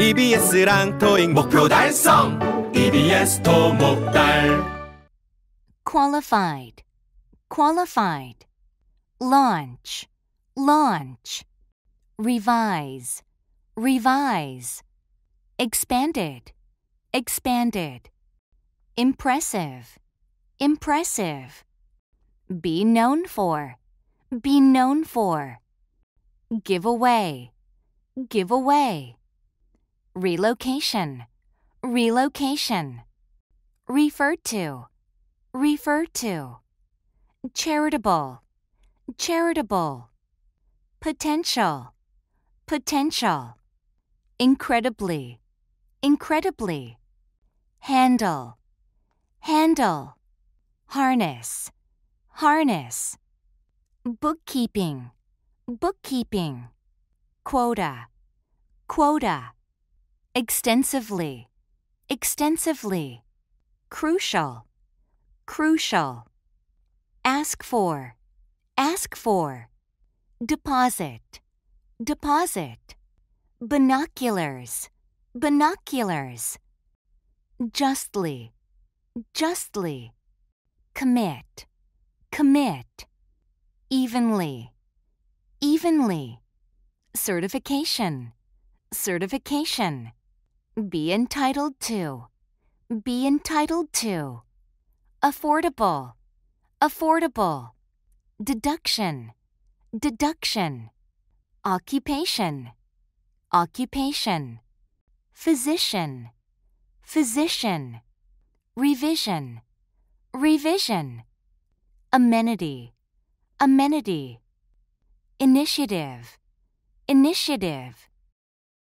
EBS랑 토익 목표 달성 EBS 토목달 Qualified Qualified Launch Launch Revise Revise Expanded Expanded Impressive Impressive Be known for Be known for Give away Give away relocation, relocation. referred to, referred to. Charitable, charitable. Potential, potential. Incredibly, incredibly. Handle, handle. Harness, harness. Bookkeeping, bookkeeping. Quota, quota extensively, extensively, crucial, crucial, ask for, ask for, deposit, deposit, binoculars, binoculars, justly, justly, commit, commit, evenly, evenly, certification, certification be entitled to. Be entitled to. Affordable. Affordable. Deduction. Deduction. Occupation. Occupation. Physician. Physician. Revision. Revision. Amenity. Amenity. Initiative. Initiative.